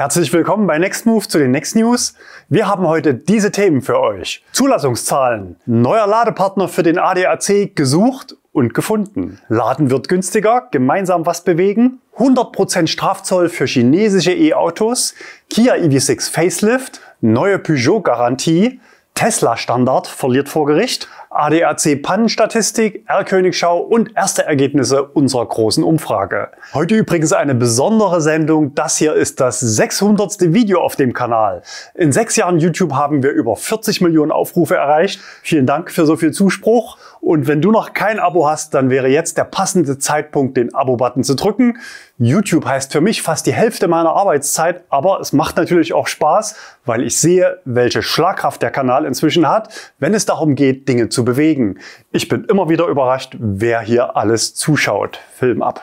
Herzlich willkommen bei NextMove zu den Next News. Wir haben heute diese Themen für euch. Zulassungszahlen, neuer Ladepartner für den ADAC gesucht und gefunden. Laden wird günstiger, gemeinsam was bewegen, 100% Strafzoll für chinesische E-Autos, Kia EV6 Facelift, neue Peugeot-Garantie, Tesla-Standard verliert vor Gericht ADAC Pannenstatistik, R-Königschau und erste Ergebnisse unserer großen Umfrage. Heute übrigens eine besondere Sendung. Das hier ist das 600. Video auf dem Kanal. In sechs Jahren YouTube haben wir über 40 Millionen Aufrufe erreicht. Vielen Dank für so viel Zuspruch und wenn du noch kein Abo hast, dann wäre jetzt der passende Zeitpunkt, den Abo-Button zu drücken. YouTube heißt für mich fast die Hälfte meiner Arbeitszeit, aber es macht natürlich auch Spaß, weil ich sehe, welche Schlagkraft der Kanal inzwischen hat, wenn es darum geht, Dinge zu bewegen. Ich bin immer wieder überrascht, wer hier alles zuschaut. Film ab.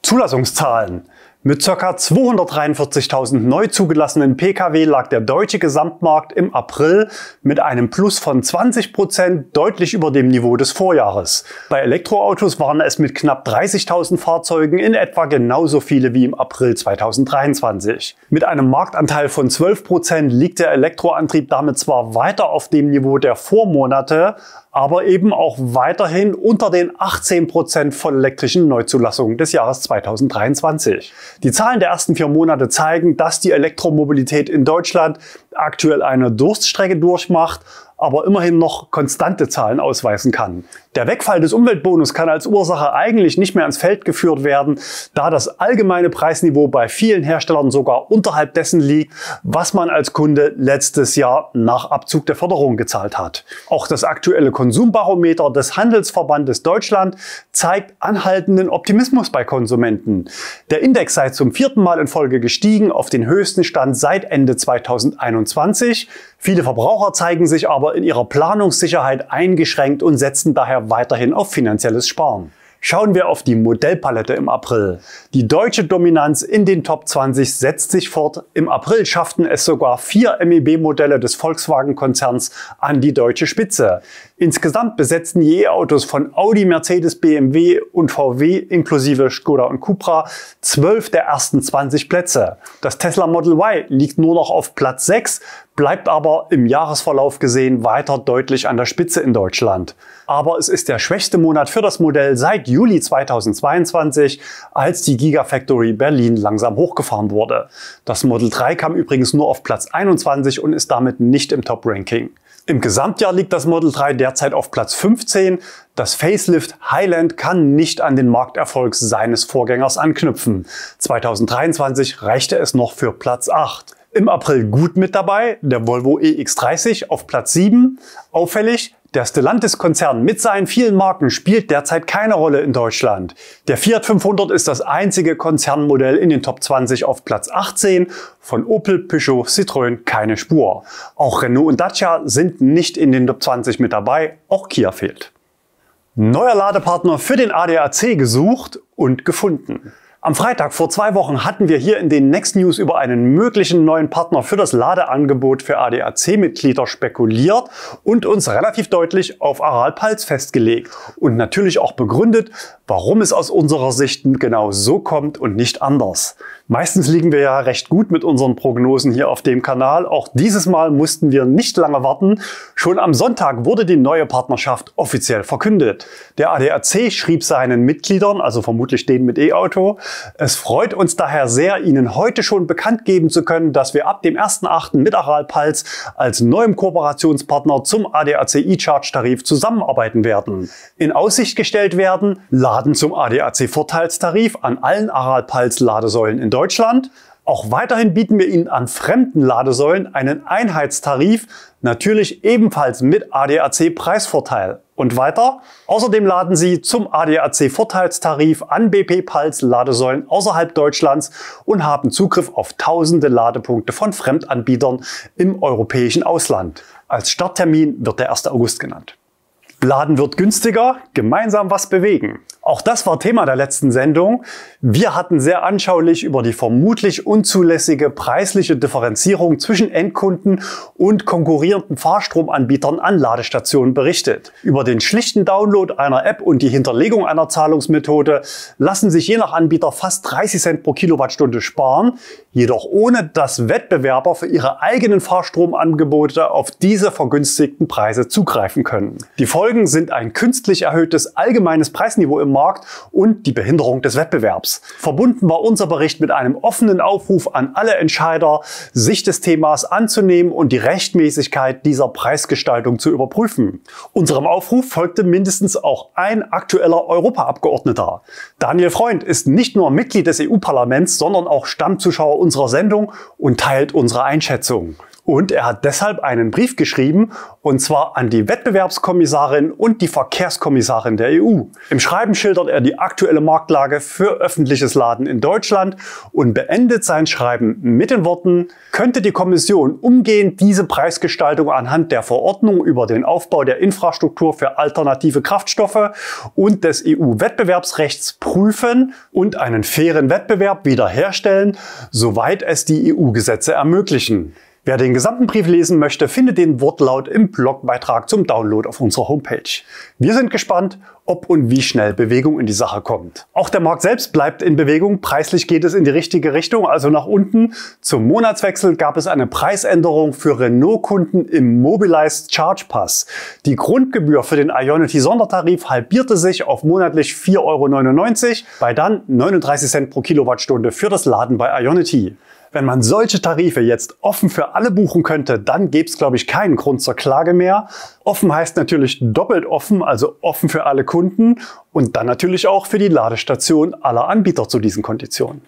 Zulassungszahlen. Mit ca. 243.000 neu zugelassenen Pkw lag der deutsche Gesamtmarkt im April mit einem Plus von 20% Prozent deutlich über dem Niveau des Vorjahres. Bei Elektroautos waren es mit knapp 30.000 Fahrzeugen in etwa genauso viele wie im April 2023. Mit einem Marktanteil von 12% Prozent liegt der Elektroantrieb damit zwar weiter auf dem Niveau der Vormonate, aber eben auch weiterhin unter den 18% Prozent von elektrischen Neuzulassungen des Jahres 2023. Die Zahlen der ersten vier Monate zeigen, dass die Elektromobilität in Deutschland aktuell eine Durststrecke durchmacht aber immerhin noch konstante Zahlen ausweisen kann. Der Wegfall des Umweltbonus kann als Ursache eigentlich nicht mehr ans Feld geführt werden, da das allgemeine Preisniveau bei vielen Herstellern sogar unterhalb dessen liegt, was man als Kunde letztes Jahr nach Abzug der Förderung gezahlt hat. Auch das aktuelle Konsumbarometer des Handelsverbandes Deutschland zeigt anhaltenden Optimismus bei Konsumenten. Der Index sei zum vierten Mal in Folge gestiegen auf den höchsten Stand seit Ende 2021. Viele Verbraucher zeigen sich aber aber in ihrer Planungssicherheit eingeschränkt und setzen daher weiterhin auf finanzielles Sparen. Schauen wir auf die Modellpalette im April. Die deutsche Dominanz in den Top 20 setzt sich fort. Im April schafften es sogar vier MEB-Modelle des Volkswagen-Konzerns an die deutsche Spitze. Insgesamt besetzen die E-Autos von Audi, Mercedes, BMW und VW inklusive Skoda und Cupra zwölf der ersten 20 Plätze. Das Tesla Model Y liegt nur noch auf Platz 6, bleibt aber im Jahresverlauf gesehen weiter deutlich an der Spitze in Deutschland. Aber es ist der schwächste Monat für das Modell seit Juli 2022, als die Gigafactory Berlin langsam hochgefahren wurde. Das Model 3 kam übrigens nur auf Platz 21 und ist damit nicht im Top-Ranking. Im Gesamtjahr liegt das Model 3 derzeit auf Platz 15. Das Facelift Highland kann nicht an den Markterfolg seines Vorgängers anknüpfen. 2023 reichte es noch für Platz 8. Im April gut mit dabei, der Volvo EX30 auf Platz 7. Auffällig, der Stellantis-Konzern mit seinen vielen Marken spielt derzeit keine Rolle in Deutschland. Der Fiat 500 ist das einzige Konzernmodell in den Top 20 auf Platz 18, von Opel, Peugeot, Citroën keine Spur. Auch Renault und Dacia sind nicht in den Top 20 mit dabei, auch Kia fehlt. Neuer Ladepartner für den ADAC gesucht und gefunden. Am Freitag vor zwei Wochen hatten wir hier in den Next News über einen möglichen neuen Partner für das Ladeangebot für ADAC-Mitglieder spekuliert und uns relativ deutlich auf Aral Pals festgelegt und natürlich auch begründet, warum es aus unserer Sicht genau so kommt und nicht anders. Meistens liegen wir ja recht gut mit unseren Prognosen hier auf dem Kanal. Auch dieses Mal mussten wir nicht lange warten. Schon am Sonntag wurde die neue Partnerschaft offiziell verkündet. Der ADAC schrieb seinen Mitgliedern, also vermutlich denen mit E-Auto, es freut uns daher sehr, Ihnen heute schon bekannt geben zu können, dass wir ab dem 1.8. mit Aral als neuem Kooperationspartner zum ADAC E-Charge-Tarif zusammenarbeiten werden. In Aussicht gestellt werden Laden zum ADAC-Vorteilstarif an allen Aral Ladesäulen in Deutschland Deutschland. Auch weiterhin bieten wir Ihnen an fremden Ladesäulen einen Einheitstarif, natürlich ebenfalls mit ADAC-Preisvorteil. Und weiter? Außerdem laden Sie zum ADAC-Vorteilstarif an bp Pulse Ladesäulen außerhalb Deutschlands und haben Zugriff auf tausende Ladepunkte von Fremdanbietern im europäischen Ausland. Als Starttermin wird der 1. August genannt. Laden wird günstiger, gemeinsam was bewegen. Auch das war Thema der letzten Sendung. Wir hatten sehr anschaulich über die vermutlich unzulässige preisliche Differenzierung zwischen Endkunden und konkurrierenden Fahrstromanbietern an Ladestationen berichtet. Über den schlichten Download einer App und die Hinterlegung einer Zahlungsmethode lassen sich je nach Anbieter fast 30 Cent pro Kilowattstunde sparen, jedoch ohne dass Wettbewerber für ihre eigenen Fahrstromangebote auf diese vergünstigten Preise zugreifen können. Die Folge Folgen sind ein künstlich erhöhtes allgemeines Preisniveau im Markt und die Behinderung des Wettbewerbs. Verbunden war unser Bericht mit einem offenen Aufruf an alle Entscheider, sich des Themas anzunehmen und die Rechtmäßigkeit dieser Preisgestaltung zu überprüfen. Unserem Aufruf folgte mindestens auch ein aktueller Europaabgeordneter. Daniel Freund ist nicht nur Mitglied des EU-Parlaments, sondern auch Stammzuschauer unserer Sendung und teilt unsere Einschätzung. Und er hat deshalb einen Brief geschrieben, und zwar an die Wettbewerbskommissarin und die Verkehrskommissarin der EU. Im Schreiben schildert er die aktuelle Marktlage für öffentliches Laden in Deutschland und beendet sein Schreiben mit den Worten, könnte die Kommission umgehend diese Preisgestaltung anhand der Verordnung über den Aufbau der Infrastruktur für alternative Kraftstoffe und des EU-Wettbewerbsrechts prüfen und einen fairen Wettbewerb wiederherstellen, soweit es die EU-Gesetze ermöglichen. Wer den gesamten Brief lesen möchte, findet den Wortlaut im Blogbeitrag zum Download auf unserer Homepage. Wir sind gespannt, ob und wie schnell Bewegung in die Sache kommt. Auch der Markt selbst bleibt in Bewegung. Preislich geht es in die richtige Richtung, also nach unten. Zum Monatswechsel gab es eine Preisänderung für Renault-Kunden im Mobilized Charge Pass. Die Grundgebühr für den Ionity Sondertarif halbierte sich auf monatlich 4,99 Euro bei dann 39 Cent pro Kilowattstunde für das Laden bei Ionity. Wenn man solche Tarife jetzt offen für alle buchen könnte, dann gäbe es, glaube ich, keinen Grund zur Klage mehr. Offen heißt natürlich doppelt offen, also offen für alle Kunden und dann natürlich auch für die Ladestation aller Anbieter zu diesen Konditionen.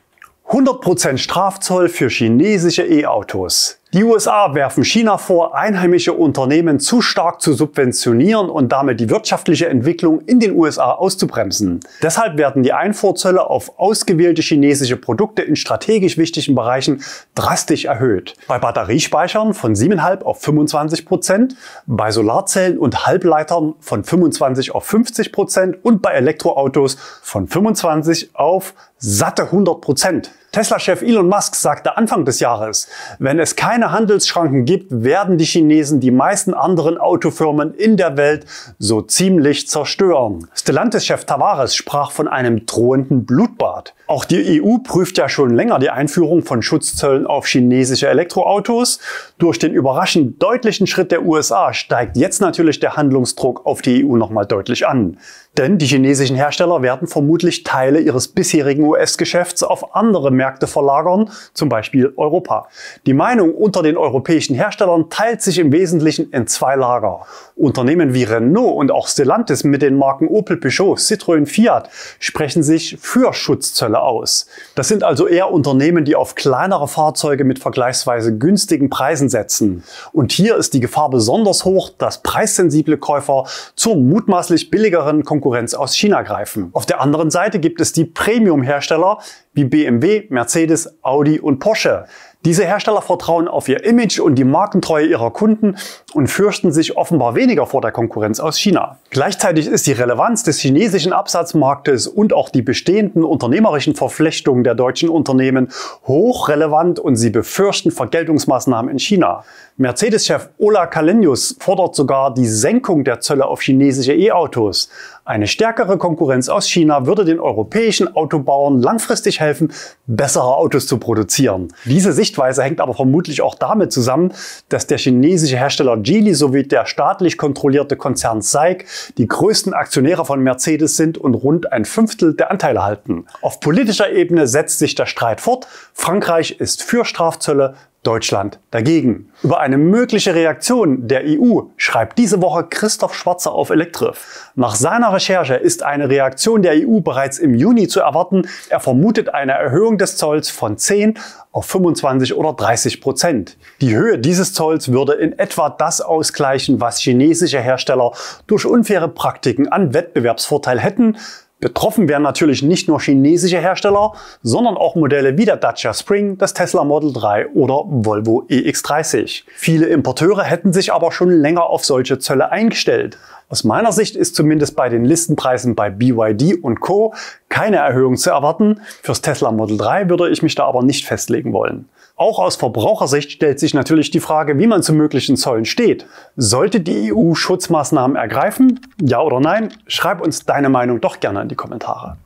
100% Strafzoll für chinesische E-Autos. Die USA werfen China vor, einheimische Unternehmen zu stark zu subventionieren und damit die wirtschaftliche Entwicklung in den USA auszubremsen. Deshalb werden die Einfuhrzölle auf ausgewählte chinesische Produkte in strategisch wichtigen Bereichen drastisch erhöht. Bei Batteriespeichern von 7,5 auf 25 Prozent, bei Solarzellen und Halbleitern von 25 auf 50 Prozent und bei Elektroautos von 25 auf satte 100 Prozent. Tesla-Chef Elon Musk sagte Anfang des Jahres, wenn es keine Handelsschranken gibt, werden die Chinesen die meisten anderen Autofirmen in der Welt so ziemlich zerstören. Stellantis-Chef Tavares sprach von einem drohenden Blutbad. Auch die EU prüft ja schon länger die Einführung von Schutzzöllen auf chinesische Elektroautos. Durch den überraschend deutlichen Schritt der USA steigt jetzt natürlich der Handlungsdruck auf die EU nochmal deutlich an. Denn die chinesischen Hersteller werden vermutlich Teile ihres bisherigen US-Geschäfts auf andere Märkte verlagern, zum Beispiel Europa. Die Meinung unter den europäischen Herstellern teilt sich im Wesentlichen in zwei Lager. Unternehmen wie Renault und auch Stellantis mit den Marken Opel, Peugeot, Citroën, Fiat sprechen sich für Schutzzölle aus. Das sind also eher Unternehmen, die auf kleinere Fahrzeuge mit vergleichsweise günstigen Preisen setzen. Und hier ist die Gefahr besonders hoch, dass preissensible Käufer zur mutmaßlich billigeren Konkurrenz Konkurrenz aus China greifen. Auf der anderen Seite gibt es die Premium-Hersteller wie BMW, Mercedes, Audi und Porsche. Diese Hersteller vertrauen auf ihr Image und die Markentreue ihrer Kunden und fürchten sich offenbar weniger vor der Konkurrenz aus China. Gleichzeitig ist die Relevanz des chinesischen Absatzmarktes und auch die bestehenden unternehmerischen Verflechtungen der deutschen Unternehmen hochrelevant und sie befürchten Vergeltungsmaßnahmen in China. Mercedes-Chef Ola Kalenius fordert sogar die Senkung der Zölle auf chinesische E-Autos. Eine stärkere Konkurrenz aus China würde den europäischen Autobauern langfristig helfen, bessere Autos zu produzieren. Diese Sichtweise hängt aber vermutlich auch damit zusammen, dass der chinesische Hersteller Geely sowie der staatlich kontrollierte Konzern SAIC die größten Aktionäre von Mercedes sind und rund ein Fünftel der Anteile halten. Auf politischer Ebene setzt sich der Streit fort. Frankreich ist für Strafzölle, Deutschland dagegen. Über eine mögliche Reaktion der EU schreibt diese Woche Christoph Schwarzer auf Elektrev. Nach seiner Recherche ist eine Reaktion der EU bereits im Juni zu erwarten. Er vermutet eine Erhöhung des Zolls von 10 auf 25 oder 30 Prozent. Die Höhe dieses Zolls würde in etwa das ausgleichen, was chinesische Hersteller durch unfaire Praktiken an Wettbewerbsvorteil hätten, Betroffen wären natürlich nicht nur chinesische Hersteller, sondern auch Modelle wie der Dacia Spring, das Tesla Model 3 oder Volvo EX30. Viele Importeure hätten sich aber schon länger auf solche Zölle eingestellt. Aus meiner Sicht ist zumindest bei den Listenpreisen bei BYD und Co. keine Erhöhung zu erwarten. Fürs Tesla Model 3 würde ich mich da aber nicht festlegen wollen. Auch aus Verbrauchersicht stellt sich natürlich die Frage, wie man zu möglichen Zollen steht. Sollte die EU Schutzmaßnahmen ergreifen? Ja oder nein? Schreib uns deine Meinung doch gerne in die Kommentare.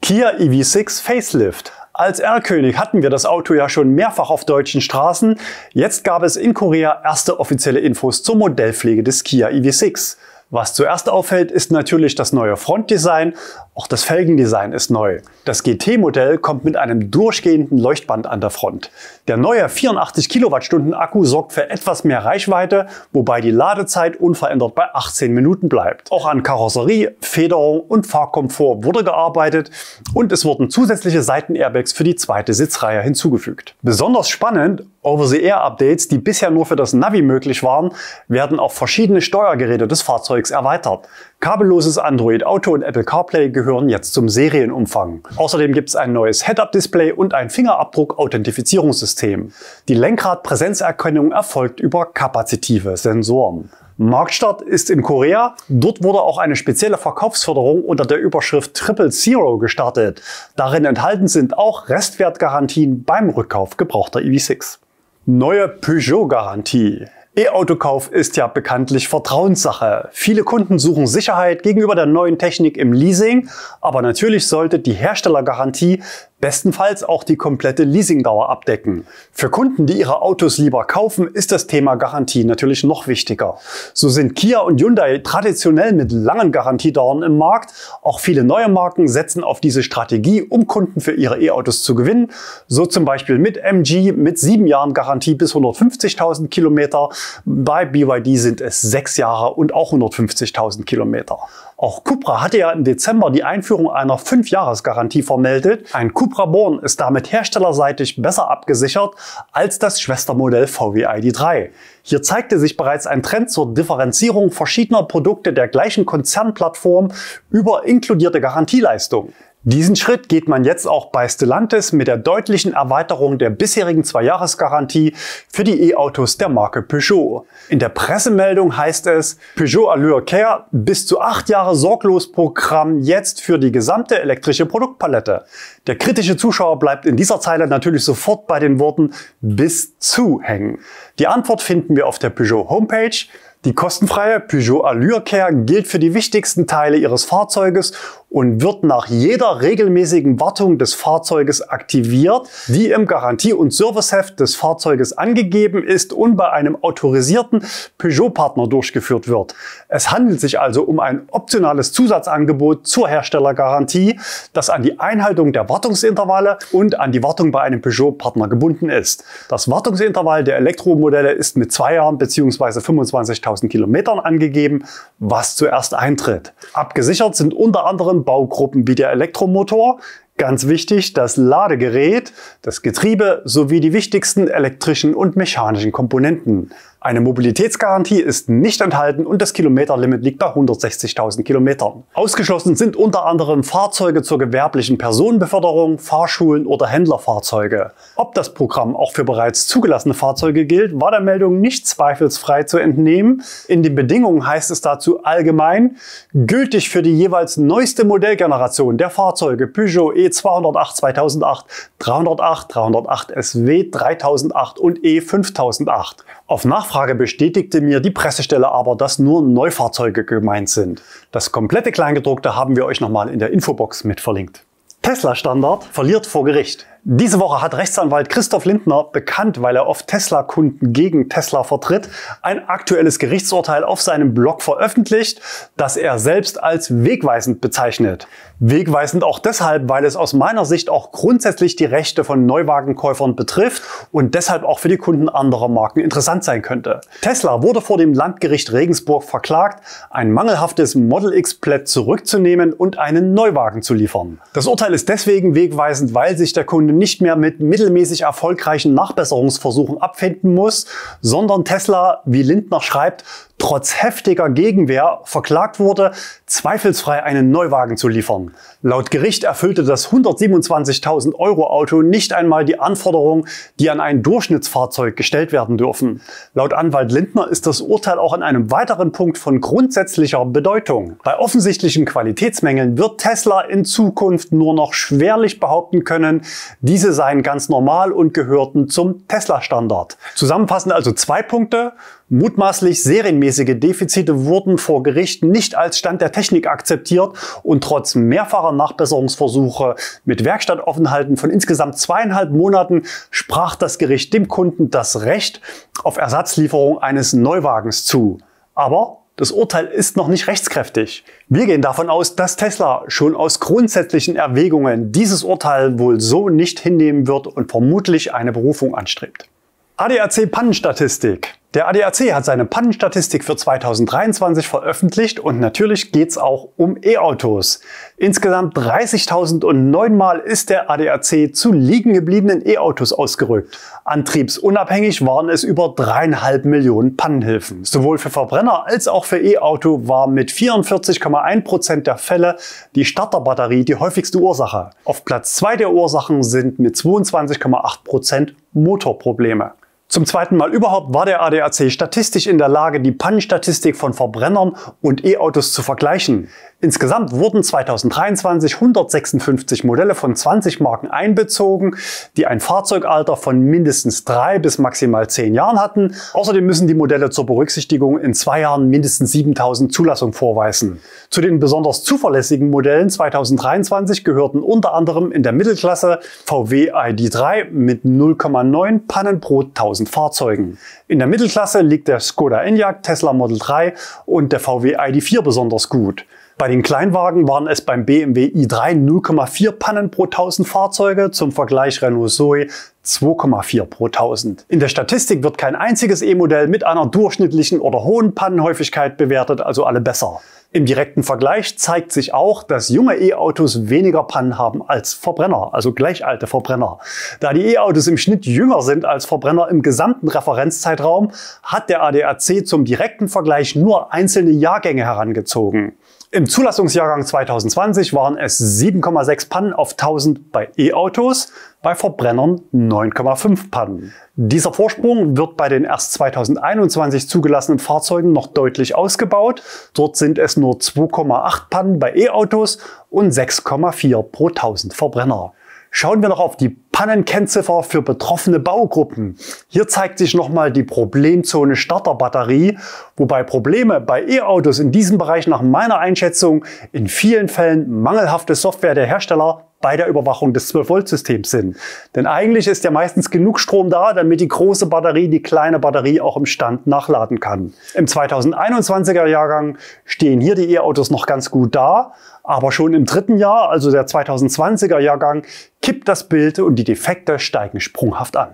Kia EV6 Facelift. Als R-König hatten wir das Auto ja schon mehrfach auf deutschen Straßen. Jetzt gab es in Korea erste offizielle Infos zur Modellpflege des Kia EV6. Was zuerst auffällt, ist natürlich das neue Frontdesign. Auch das Felgendesign ist neu. Das GT-Modell kommt mit einem durchgehenden Leuchtband an der Front. Der neue 84 Kilowattstunden Akku sorgt für etwas mehr Reichweite, wobei die Ladezeit unverändert bei 18 Minuten bleibt. Auch an Karosserie, Federung und Fahrkomfort wurde gearbeitet und es wurden zusätzliche Seitenairbags für die zweite Sitzreihe hinzugefügt. Besonders spannend Over-the-Air-Updates, die bisher nur für das Navi möglich waren, werden auf verschiedene Steuergeräte des Fahrzeugs erweitert. Kabelloses Android Auto und Apple CarPlay gehören jetzt zum Serienumfang. Außerdem gibt es ein neues Head-Up-Display und ein Fingerabdruck-Authentifizierungssystem. Die Lenkrad-Präsenzerkennung erfolgt über kapazitive Sensoren. Marktstart ist in Korea. Dort wurde auch eine spezielle Verkaufsförderung unter der Überschrift Triple Zero gestartet. Darin enthalten sind auch Restwertgarantien beim Rückkauf gebrauchter EV6. Neue Peugeot-Garantie. E-Autokauf ist ja bekanntlich Vertrauenssache. Viele Kunden suchen Sicherheit gegenüber der neuen Technik im Leasing, aber natürlich sollte die Herstellergarantie bestenfalls auch die komplette Leasingdauer abdecken. Für Kunden, die ihre Autos lieber kaufen, ist das Thema Garantie natürlich noch wichtiger. So sind Kia und Hyundai traditionell mit langen Garantiedauern im Markt. Auch viele neue Marken setzen auf diese Strategie, um Kunden für ihre E-Autos zu gewinnen. So zum Beispiel mit MG mit sieben Jahren Garantie bis 150.000 Kilometer. Bei BYD sind es sechs Jahre und auch 150.000 Kilometer. Auch Cupra hatte ja im Dezember die Einführung einer 5-Jahres-Garantie vermeldet. Ein Cupra Born ist damit herstellerseitig besser abgesichert als das Schwestermodell VW ID3. Hier zeigte sich bereits ein Trend zur Differenzierung verschiedener Produkte der gleichen Konzernplattform über inkludierte Garantieleistung. Diesen Schritt geht man jetzt auch bei Stellantis mit der deutlichen Erweiterung der bisherigen Zweijahresgarantie für die E-Autos der Marke Peugeot. In der Pressemeldung heißt es, Peugeot Allure Care bis zu acht Jahre sorglos Programm jetzt für die gesamte elektrische Produktpalette. Der kritische Zuschauer bleibt in dieser Zeile natürlich sofort bei den Worten bis zu hängen. Die Antwort finden wir auf der Peugeot Homepage. Die kostenfreie Peugeot Allure Care gilt für die wichtigsten Teile Ihres Fahrzeuges und wird nach jeder regelmäßigen Wartung des Fahrzeuges aktiviert, die im Garantie- und Serviceheft des Fahrzeuges angegeben ist und bei einem autorisierten Peugeot-Partner durchgeführt wird. Es handelt sich also um ein optionales Zusatzangebot zur Herstellergarantie, das an die Einhaltung der Wartungsintervalle und an die Wartung bei einem Peugeot-Partner gebunden ist. Das Wartungsintervall der Elektromodelle ist mit zwei Jahren bzw. 25.000 Kilometern angegeben, was zuerst eintritt. Abgesichert sind unter anderem Baugruppen wie der Elektromotor. Ganz wichtig, das Ladegerät, das Getriebe sowie die wichtigsten elektrischen und mechanischen Komponenten. Eine Mobilitätsgarantie ist nicht enthalten und das Kilometerlimit liegt bei 160.000 Kilometern. Ausgeschlossen sind unter anderem Fahrzeuge zur gewerblichen Personenbeförderung, Fahrschulen oder Händlerfahrzeuge. Ob das Programm auch für bereits zugelassene Fahrzeuge gilt, war der Meldung nicht zweifelsfrei zu entnehmen. In den Bedingungen heißt es dazu allgemein, gültig für die jeweils neueste Modellgeneration der Fahrzeuge Peugeot E208 2008, 308, 308 SW, 3008 und E5008. Auf Nachfrage Nachfrage bestätigte mir die Pressestelle aber, dass nur Neufahrzeuge gemeint sind. Das komplette Kleingedruckte haben wir euch nochmal in der Infobox mit verlinkt. Tesla-Standard verliert vor Gericht. Diese Woche hat Rechtsanwalt Christoph Lindner, bekannt, weil er oft Tesla-Kunden gegen Tesla vertritt, ein aktuelles Gerichtsurteil auf seinem Blog veröffentlicht, das er selbst als wegweisend bezeichnet. Wegweisend auch deshalb, weil es aus meiner Sicht auch grundsätzlich die Rechte von Neuwagenkäufern betrifft und deshalb auch für die Kunden anderer Marken interessant sein könnte. Tesla wurde vor dem Landgericht Regensburg verklagt, ein mangelhaftes Model X Plaid zurückzunehmen und einen Neuwagen zu liefern. Das Urteil ist deswegen wegweisend, weil sich der Kunde nicht mehr mit mittelmäßig erfolgreichen Nachbesserungsversuchen abfinden muss, sondern Tesla, wie Lindner schreibt, trotz heftiger Gegenwehr verklagt wurde, zweifelsfrei einen Neuwagen zu liefern. Laut Gericht erfüllte das 127.000 Euro Auto nicht einmal die Anforderungen, die an ein Durchschnittsfahrzeug gestellt werden dürfen. Laut Anwalt Lindner ist das Urteil auch an einem weiteren Punkt von grundsätzlicher Bedeutung. Bei offensichtlichen Qualitätsmängeln wird Tesla in Zukunft nur noch schwerlich behaupten können, diese seien ganz normal und gehörten zum Tesla-Standard. Zusammenfassend also zwei Punkte. Mutmaßlich serienmäßige Defizite wurden vor Gericht nicht als Stand der Technik akzeptiert und trotz mehrfacher Nachbesserungsversuche mit Werkstattoffenhalten von insgesamt zweieinhalb Monaten sprach das Gericht dem Kunden das Recht auf Ersatzlieferung eines Neuwagens zu. Aber das Urteil ist noch nicht rechtskräftig. Wir gehen davon aus, dass Tesla schon aus grundsätzlichen Erwägungen dieses Urteil wohl so nicht hinnehmen wird und vermutlich eine Berufung anstrebt. ADAC Pannenstatistik. Der ADAC hat seine Pannenstatistik für 2023 veröffentlicht und natürlich geht's auch um E-Autos. Insgesamt 30.009 Mal ist der ADAC zu liegen gebliebenen E-Autos ausgerückt. Antriebsunabhängig waren es über dreieinhalb Millionen Pannenhilfen. Sowohl für Verbrenner als auch für E-Auto war mit 44,1 Prozent der Fälle die Starterbatterie die häufigste Ursache. Auf Platz zwei der Ursachen sind mit 22,8 Prozent Motorprobleme. Zum zweiten Mal überhaupt war der ADAC statistisch in der Lage, die Pannenstatistik von Verbrennern und E-Autos zu vergleichen. Insgesamt wurden 2023 156 Modelle von 20 Marken einbezogen, die ein Fahrzeugalter von mindestens drei bis maximal zehn Jahren hatten. Außerdem müssen die Modelle zur Berücksichtigung in zwei Jahren mindestens 7000 Zulassungen vorweisen. Zu den besonders zuverlässigen Modellen 2023 gehörten unter anderem in der Mittelklasse VW ID3 mit 0,9 Pannen pro 1000 Fahrzeugen. In der Mittelklasse liegt der Skoda Enyaq, Tesla Model 3 und der VW ID4 besonders gut. Bei den Kleinwagen waren es beim BMW i3 0,4 Pannen pro 1000 Fahrzeuge, zum Vergleich Renault Zoe 2,4 pro 1000. In der Statistik wird kein einziges E-Modell mit einer durchschnittlichen oder hohen Pannenhäufigkeit bewertet, also alle besser. Im direkten Vergleich zeigt sich auch, dass junge E-Autos weniger Pannen haben als Verbrenner, also gleichalte Verbrenner. Da die E-Autos im Schnitt jünger sind als Verbrenner im gesamten Referenzzeitraum, hat der ADAC zum direkten Vergleich nur einzelne Jahrgänge herangezogen. Im Zulassungsjahrgang 2020 waren es 7,6 Pannen auf 1000 bei E-Autos, bei Verbrennern 9,5 Pannen. Dieser Vorsprung wird bei den erst 2021 zugelassenen Fahrzeugen noch deutlich ausgebaut. Dort sind es nur 2,8 Pannen bei E-Autos und 6,4 pro 1000 Verbrenner. Schauen wir noch auf die Pannenkennziffer für betroffene Baugruppen. Hier zeigt sich nochmal die Problemzone Starterbatterie, wobei Probleme bei E-Autos in diesem Bereich nach meiner Einschätzung in vielen Fällen mangelhafte Software der Hersteller bei der Überwachung des 12-Volt-Systems sind. Denn eigentlich ist ja meistens genug Strom da, damit die große Batterie die kleine Batterie auch im Stand nachladen kann. Im 2021er Jahrgang stehen hier die E-Autos noch ganz gut da, aber schon im dritten Jahr, also der 2020er Jahrgang, kippt das Bild und die Defekte steigen sprunghaft an.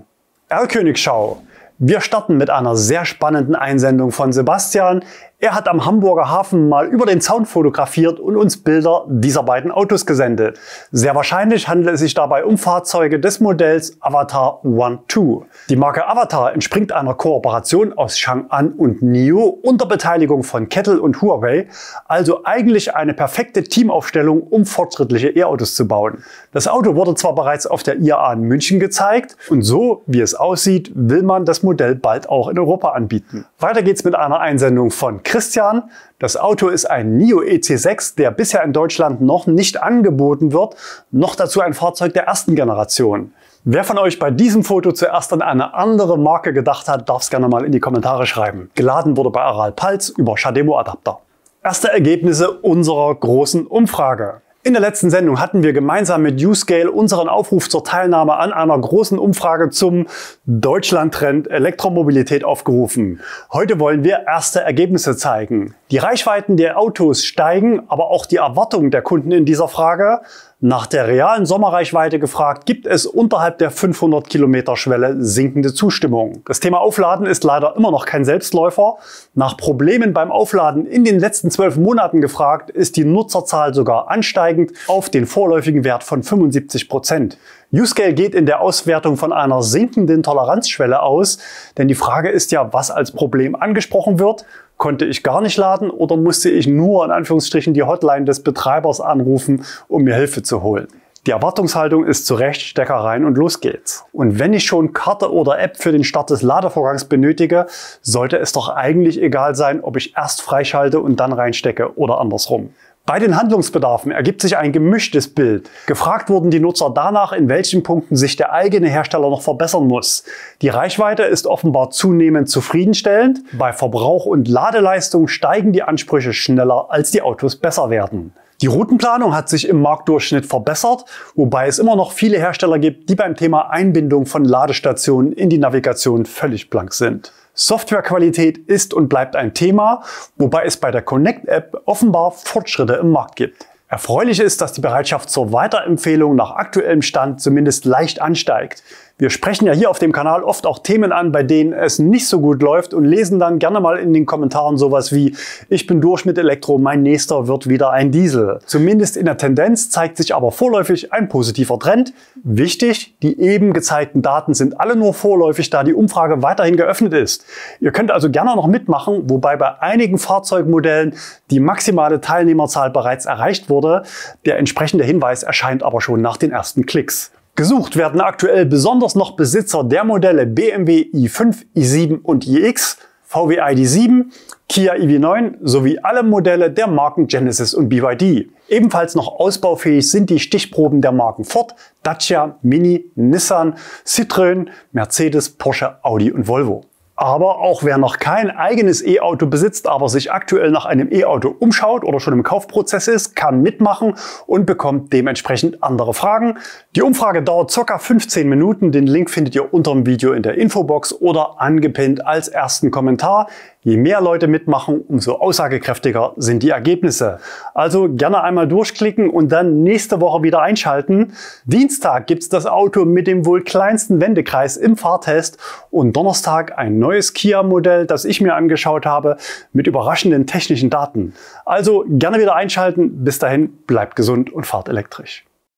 r Wir starten mit einer sehr spannenden Einsendung von Sebastian. Er hat am Hamburger Hafen mal über den Zaun fotografiert und uns Bilder dieser beiden Autos gesendet. Sehr wahrscheinlich handelt es sich dabei um Fahrzeuge des Modells Avatar One Two. Die Marke Avatar entspringt einer Kooperation aus Chang'an und NIO unter Beteiligung von Kettle und Huawei, also eigentlich eine perfekte Teamaufstellung, um fortschrittliche E-Autos zu bauen. Das Auto wurde zwar bereits auf der IAA in München gezeigt und so, wie es aussieht, will man das Modell bald auch in Europa anbieten. Weiter geht's mit einer Einsendung von Christian. Das Auto ist ein NIO e EC6, der bisher in Deutschland noch nicht angeboten wird, noch dazu ein Fahrzeug der ersten Generation. Wer von euch bei diesem Foto zuerst an eine andere Marke gedacht hat, darf es gerne mal in die Kommentare schreiben. Geladen wurde bei Aral Palz über Shademo Adapter. Erste Ergebnisse unserer großen Umfrage. In der letzten Sendung hatten wir gemeinsam mit Uscale unseren Aufruf zur Teilnahme an einer großen Umfrage zum Deutschlandtrend Elektromobilität aufgerufen. Heute wollen wir erste Ergebnisse zeigen. Die Reichweiten der Autos steigen, aber auch die Erwartungen der Kunden in dieser Frage. Nach der realen Sommerreichweite gefragt, gibt es unterhalb der 500 Kilometer Schwelle sinkende Zustimmung. Das Thema Aufladen ist leider immer noch kein Selbstläufer. Nach Problemen beim Aufladen in den letzten zwölf Monaten gefragt, ist die Nutzerzahl sogar ansteigend auf den vorläufigen Wert von 75 Prozent. Uscale geht in der Auswertung von einer sinkenden Toleranzschwelle aus, denn die Frage ist ja, was als Problem angesprochen wird konnte ich gar nicht laden oder musste ich nur in Anführungsstrichen die Hotline des Betreibers anrufen, um mir Hilfe zu holen. Die Erwartungshaltung ist zurecht, Stecker rein und los geht's. Und wenn ich schon Karte oder App für den Start des Ladevorgangs benötige, sollte es doch eigentlich egal sein, ob ich erst freischalte und dann reinstecke oder andersrum. Bei den Handlungsbedarfen ergibt sich ein gemischtes Bild. Gefragt wurden die Nutzer danach, in welchen Punkten sich der eigene Hersteller noch verbessern muss. Die Reichweite ist offenbar zunehmend zufriedenstellend. Bei Verbrauch und Ladeleistung steigen die Ansprüche schneller, als die Autos besser werden. Die Routenplanung hat sich im Marktdurchschnitt verbessert, wobei es immer noch viele Hersteller gibt, die beim Thema Einbindung von Ladestationen in die Navigation völlig blank sind. Softwarequalität ist und bleibt ein Thema, wobei es bei der Connect-App offenbar Fortschritte im Markt gibt. Erfreulich ist, dass die Bereitschaft zur Weiterempfehlung nach aktuellem Stand zumindest leicht ansteigt. Wir sprechen ja hier auf dem Kanal oft auch Themen an, bei denen es nicht so gut läuft und lesen dann gerne mal in den Kommentaren sowas wie, ich bin durch mit Elektro, mein nächster wird wieder ein Diesel. Zumindest in der Tendenz zeigt sich aber vorläufig ein positiver Trend. Wichtig, die eben gezeigten Daten sind alle nur vorläufig, da die Umfrage weiterhin geöffnet ist. Ihr könnt also gerne noch mitmachen, wobei bei einigen Fahrzeugmodellen die maximale Teilnehmerzahl bereits erreicht wurde. Der entsprechende Hinweis erscheint aber schon nach den ersten Klicks. Gesucht werden aktuell besonders noch Besitzer der Modelle BMW i5, i7 und iX, VW ID7, Kia EV9 sowie alle Modelle der Marken Genesis und BYD. Ebenfalls noch ausbaufähig sind die Stichproben der Marken Ford, Dacia, Mini, Nissan, Citroën, Mercedes, Porsche, Audi und Volvo. Aber auch wer noch kein eigenes E-Auto besitzt, aber sich aktuell nach einem E-Auto umschaut oder schon im Kaufprozess ist, kann mitmachen und bekommt dementsprechend andere Fragen. Die Umfrage dauert ca. 15 Minuten. Den Link findet ihr unter dem Video in der Infobox oder angepinnt als ersten Kommentar. Je mehr Leute mitmachen, umso aussagekräftiger sind die Ergebnisse. Also gerne einmal durchklicken und dann nächste Woche wieder einschalten. Dienstag gibt's das Auto mit dem wohl kleinsten Wendekreis im Fahrtest und Donnerstag ein neues Kia-Modell, das ich mir angeschaut habe, mit überraschenden technischen Daten. Also gerne wieder einschalten. Bis dahin, bleibt gesund und fahrt elektrisch.